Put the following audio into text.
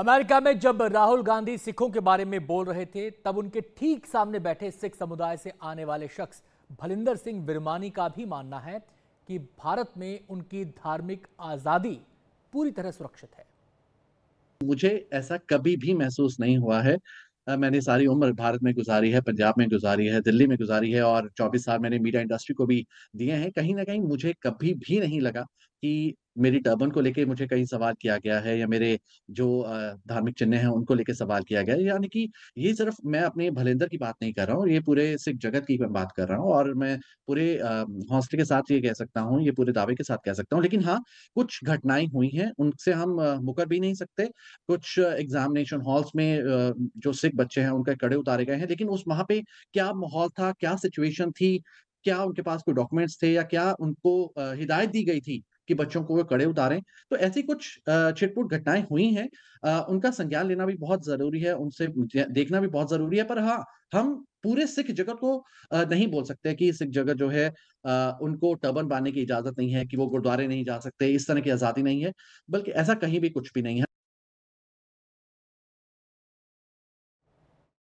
America में जब राहुल गांधी सिखों के बारे में बोल रहे थे तब उनके ठीक सामने बैठे सिख समुदाय से आने वाले शख्स भलिंदर सिंह विरमानी का भी मानना है कि भारत में उनकी धार्मिक आजादी पूरी तरह सुरक्षित है मुझे ऐसा कभी भी महसूस नहीं हुआ है मैंने सारी उम्र भारत में गुजारी है पंजाब में गुजारी है दिल्ली में गुजारी है और 24 साल मैंने मीडिया इंडस्ट्री को भी दिए हैं कहीं ना कहीं मुझे कभी भी नहीं लगा कि मेरी टर्बन को लेके मुझे कहीं सवाल किया गया है या मेरे जो धार्मिक चिन्ह हैं उनको लेके सवाल किया गया है यानी कि ये सिर्फ मैं अपने भलेंदर की बात नहीं कर रहा हूँ ये पूरे सिख जगत की मैं बात कर रहा हूँ और मैं पूरे हॉस्टल के साथ ये कह सकता हूँ ये पूरे दावे के साथ कह सकता हूँ लेकिन हाँ कुछ घटनाएं हुई हैं उनसे हम मुकर भी नहीं सकते कुछ एग्जामिनेशन हॉल्स में जो सिख बच्चे हैं उनके कड़े उतारे गए हैं लेकिन उस वहां पे क्या माहौल था क्या सिचुएशन थी क्या उनके पास कोई डॉक्यूमेंट्स थे या क्या उनको हिदायत दी गई थी कि बच्चों को वे कड़े उतारें तो ऐसी कुछ छिटपुट घटनाएं हुई हैं उनका संज्ञान लेना भी बहुत जरूरी है उनसे देखना भी बहुत जरूरी है पर हाँ हम पूरे सिख जगत को नहीं बोल सकते कि सिख जगत जो है उनको टर्बन पाने की इजाजत नहीं है कि वो गुरुद्वारे नहीं जा सकते इस तरह की आजादी नहीं है बल्कि ऐसा कहीं भी कुछ भी नहीं है